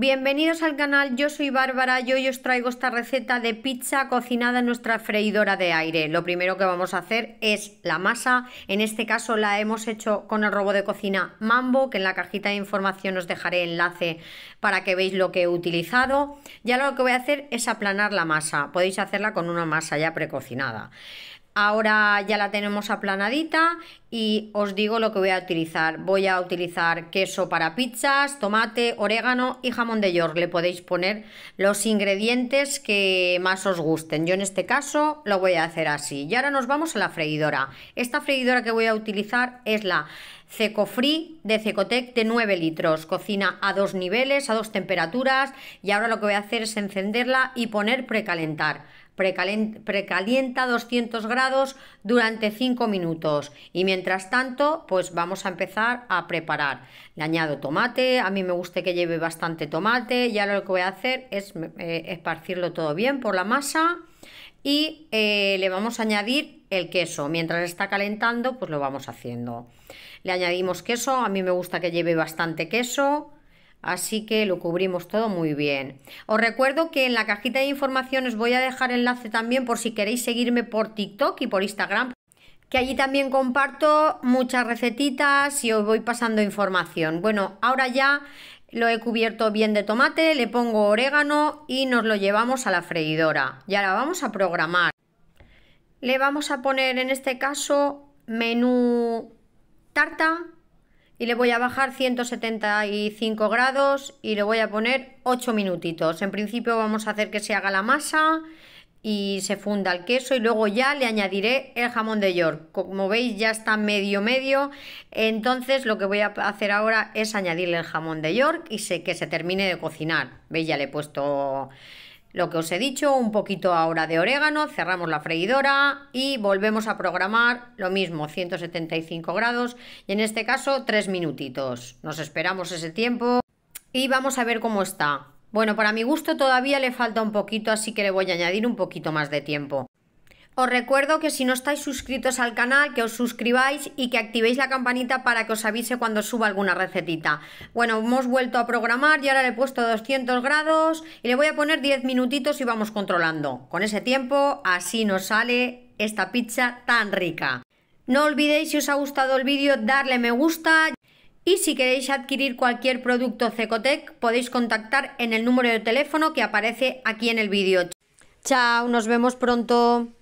Bienvenidos al canal, yo soy Bárbara y hoy os traigo esta receta de pizza cocinada en nuestra freidora de aire. Lo primero que vamos a hacer es la masa, en este caso la hemos hecho con el robo de cocina Mambo, que en la cajita de información os dejaré enlace para que veáis lo que he utilizado. Ya lo que voy a hacer es aplanar la masa, podéis hacerla con una masa ya precocinada. Ahora ya la tenemos aplanadita y os digo lo que voy a utilizar. Voy a utilizar queso para pizzas, tomate, orégano y jamón de york. Le podéis poner los ingredientes que más os gusten. Yo en este caso lo voy a hacer así. Y ahora nos vamos a la freidora. Esta freidora que voy a utilizar es la free de Cecotec de 9 litros. Cocina a dos niveles, a dos temperaturas y ahora lo que voy a hacer es encenderla y poner precalentar precalienta 200 grados durante 5 minutos y mientras tanto pues vamos a empezar a preparar le añado tomate a mí me gusta que lleve bastante tomate ya lo que voy a hacer es eh, esparcirlo todo bien por la masa y eh, le vamos a añadir el queso mientras está calentando pues lo vamos haciendo le añadimos queso a mí me gusta que lleve bastante queso Así que lo cubrimos todo muy bien. Os recuerdo que en la cajita de información os voy a dejar enlace también por si queréis seguirme por TikTok y por Instagram, que allí también comparto muchas recetitas y os voy pasando información. Bueno, ahora ya lo he cubierto bien de tomate, le pongo orégano y nos lo llevamos a la freidora. Y ahora vamos a programar. Le vamos a poner en este caso menú tarta y le voy a bajar 175 grados y le voy a poner 8 minutitos. En principio vamos a hacer que se haga la masa y se funda el queso y luego ya le añadiré el jamón de york. Como veis ya está medio medio, entonces lo que voy a hacer ahora es añadirle el jamón de york y sé que se termine de cocinar. Veis, ya le he puesto lo que os he dicho, un poquito ahora de orégano, cerramos la freidora y volvemos a programar lo mismo, 175 grados y en este caso 3 minutitos. Nos esperamos ese tiempo y vamos a ver cómo está. Bueno, para mi gusto todavía le falta un poquito, así que le voy a añadir un poquito más de tiempo. Os recuerdo que si no estáis suscritos al canal, que os suscribáis y que activéis la campanita para que os avise cuando suba alguna recetita. Bueno, hemos vuelto a programar y ahora le he puesto 200 grados y le voy a poner 10 minutitos y vamos controlando. Con ese tiempo, así nos sale esta pizza tan rica. No olvidéis, si os ha gustado el vídeo, darle me gusta. Y si queréis adquirir cualquier producto Cecotec, podéis contactar en el número de teléfono que aparece aquí en el vídeo. Chao, nos vemos pronto.